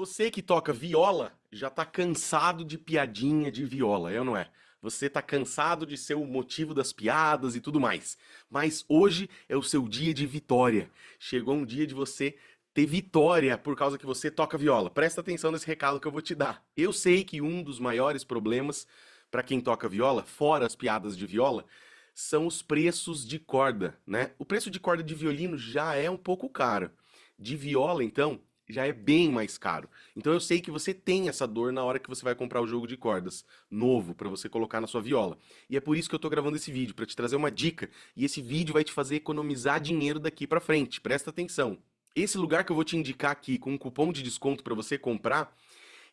Você que toca viola já tá cansado de piadinha de viola, eu é não é? Você tá cansado de ser o motivo das piadas e tudo mais. Mas hoje é o seu dia de vitória. Chegou um dia de você ter vitória por causa que você toca viola. Presta atenção nesse recado que eu vou te dar. Eu sei que um dos maiores problemas para quem toca viola, fora as piadas de viola, são os preços de corda, né? O preço de corda de violino já é um pouco caro. De viola, então, já é bem mais caro. Então eu sei que você tem essa dor na hora que você vai comprar o jogo de cordas novo para você colocar na sua viola. E é por isso que eu tô gravando esse vídeo para te trazer uma dica e esse vídeo vai te fazer economizar dinheiro daqui para frente. Presta atenção. Esse lugar que eu vou te indicar aqui com um cupom de desconto para você comprar,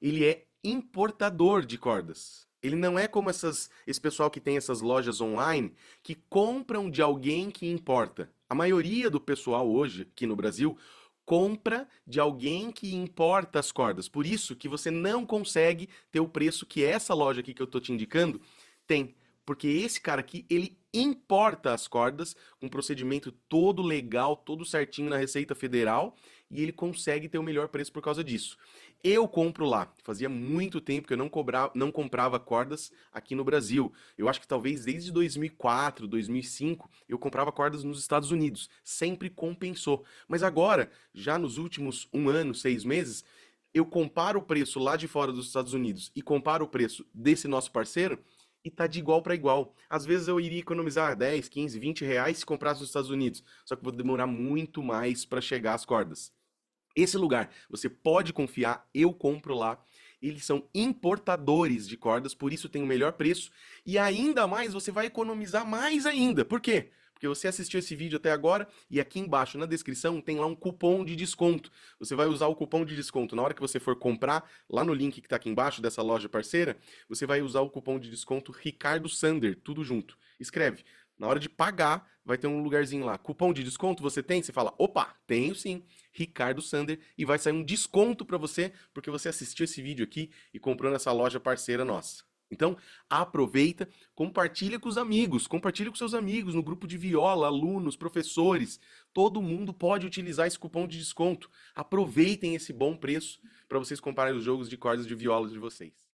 ele é importador de cordas. Ele não é como essas, esse pessoal que tem essas lojas online que compram de alguém que importa. A maioria do pessoal hoje aqui no Brasil compra de alguém que importa as cordas. Por isso que você não consegue ter o preço que essa loja aqui que eu estou te indicando tem. Porque esse cara aqui, ele importa as cordas, com um procedimento todo legal, todo certinho na Receita Federal, e ele consegue ter o melhor preço por causa disso. Eu compro lá. Fazia muito tempo que eu não, cobra, não comprava cordas aqui no Brasil. Eu acho que talvez desde 2004, 2005, eu comprava cordas nos Estados Unidos. Sempre compensou. Mas agora, já nos últimos um ano, seis meses, eu comparo o preço lá de fora dos Estados Unidos e comparo o preço desse nosso parceiro, e tá de igual para igual. Às vezes eu iria economizar 10, 15, 20 reais se comprasse nos Estados Unidos, só que vou demorar muito mais para chegar às cordas. Esse lugar, você pode confiar, eu compro lá. Eles são importadores de cordas, por isso tem o melhor preço. E ainda mais, você vai economizar mais ainda. Por quê? porque você assistiu esse vídeo até agora e aqui embaixo na descrição tem lá um cupom de desconto. Você vai usar o cupom de desconto na hora que você for comprar, lá no link que está aqui embaixo dessa loja parceira, você vai usar o cupom de desconto Ricardo Sander, tudo junto. Escreve. Na hora de pagar, vai ter um lugarzinho lá. Cupom de desconto você tem? Você fala, opa, tenho sim, Ricardo Sander, e vai sair um desconto para você porque você assistiu esse vídeo aqui e comprou nessa loja parceira nossa. Então, aproveita, compartilha com os amigos, compartilha com seus amigos no grupo de viola, alunos, professores. Todo mundo pode utilizar esse cupom de desconto. Aproveitem esse bom preço para vocês comprarem os jogos de cordas de viola de vocês.